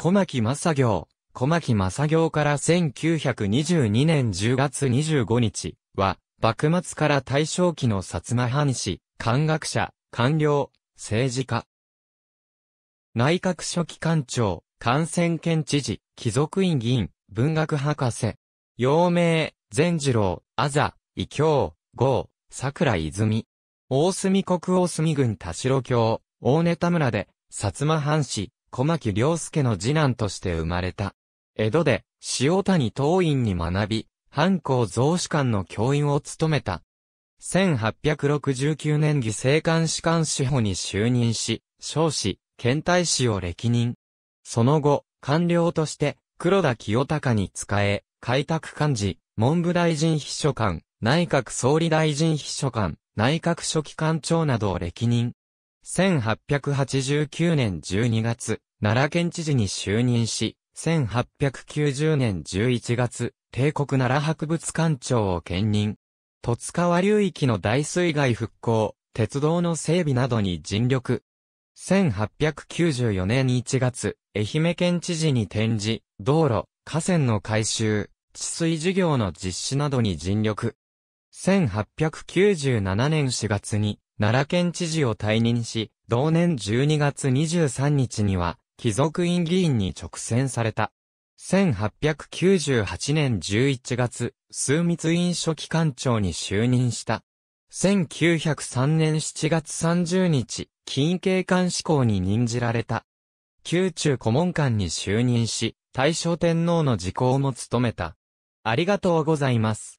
小牧正行、小牧正行から1922年10月25日は、幕末から大正期の薩摩藩士、官学者、官僚、政治家。内閣書記官庁、感染県知事、貴族院議員、文学博士。陽明、善次郎、あざ、異京、郷、桜泉。大隅国大隅郡田代郷、大根田村で、薩摩藩士、小牧良介の次男として生まれた。江戸で、塩谷党院に学び、藩校増士官の教員を務めた。1869年義政官士官司法に就任し、少子、検体士を歴任。その後、官僚として、黒田清隆に仕え、開拓幹事、文部大臣秘書官、内閣総理大臣秘書官、内閣書記官長などを歴任。1889年12月、奈良県知事に就任し、1890年11月、帝国奈良博物館長を兼任。戸津川流域の大水害復興、鉄道の整備などに尽力。1894年1月、愛媛県知事に転じ、道路、河川の改修、治水事業の実施などに尽力。1897年4月に、奈良県知事を退任し、同年12月23日には、貴族院議員に直選された。1898年11月、枢密院書記官長に就任した。1903年7月30日、金警官志向に任じられた。宮中顧問官に就任し、大正天皇の時効も務めた。ありがとうございます。